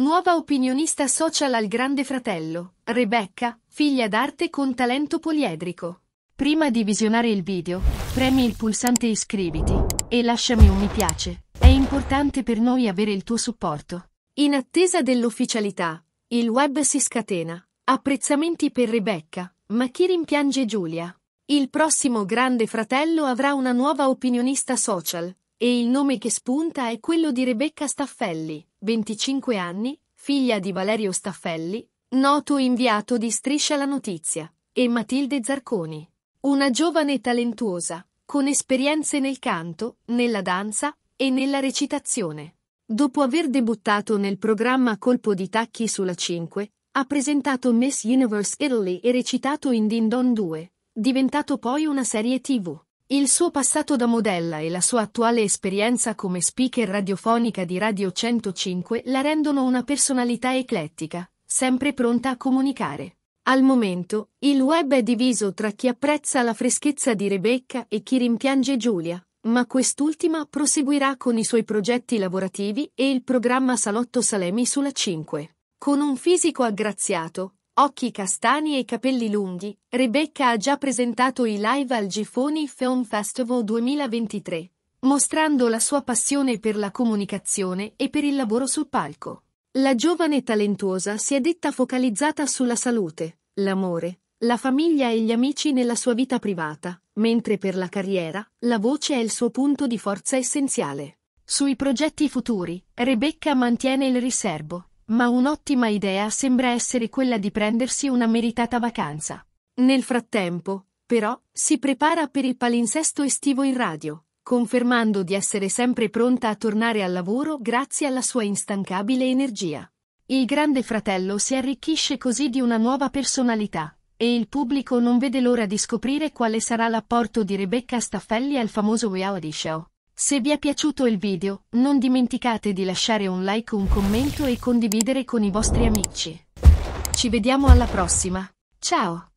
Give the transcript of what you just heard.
Nuova opinionista social al Grande Fratello, Rebecca, figlia d'arte con talento poliedrico. Prima di visionare il video, premi il pulsante iscriviti e lasciami un mi piace. È importante per noi avere il tuo supporto. In attesa dell'ufficialità, il web si scatena. Apprezzamenti per Rebecca, ma chi rimpiange Giulia? Il prossimo Grande Fratello avrà una nuova opinionista social, e il nome che spunta è quello di Rebecca Staffelli, 25 anni, figlia di Valerio Staffelli, noto inviato di Striscia la Notizia, e Matilde Zarconi, una giovane talentuosa, con esperienze nel canto, nella danza e nella recitazione. Dopo aver debuttato nel programma Colpo di tacchi sulla 5, ha presentato Miss Universe Italy e recitato in Dindon 2, diventato poi una serie TV. Il suo passato da modella e la sua attuale esperienza come speaker radiofonica di Radio 105 la rendono una personalità eclettica, sempre pronta a comunicare. Al momento, il web è diviso tra chi apprezza la freschezza di Rebecca e chi rimpiange Giulia, ma quest'ultima proseguirà con i suoi progetti lavorativi e il programma Salotto Salemi sulla 5. Con un fisico aggraziato, occhi castani e capelli lunghi, Rebecca ha già presentato i live al Gifoni Film Festival 2023, mostrando la sua passione per la comunicazione e per il lavoro sul palco. La giovane talentuosa si è detta focalizzata sulla salute, l'amore, la famiglia e gli amici nella sua vita privata, mentre per la carriera, la voce è il suo punto di forza essenziale. Sui progetti futuri, Rebecca mantiene il riservo. Ma un'ottima idea sembra essere quella di prendersi una meritata vacanza. Nel frattempo, però, si prepara per il palinsesto estivo in radio, confermando di essere sempre pronta a tornare al lavoro grazie alla sua instancabile energia. Il grande fratello si arricchisce così di una nuova personalità, e il pubblico non vede l'ora di scoprire quale sarà l'apporto di Rebecca Staffelli al famoso Reality Show. Se vi è piaciuto il video, non dimenticate di lasciare un like, un commento e condividere con i vostri amici. Ci vediamo alla prossima. Ciao!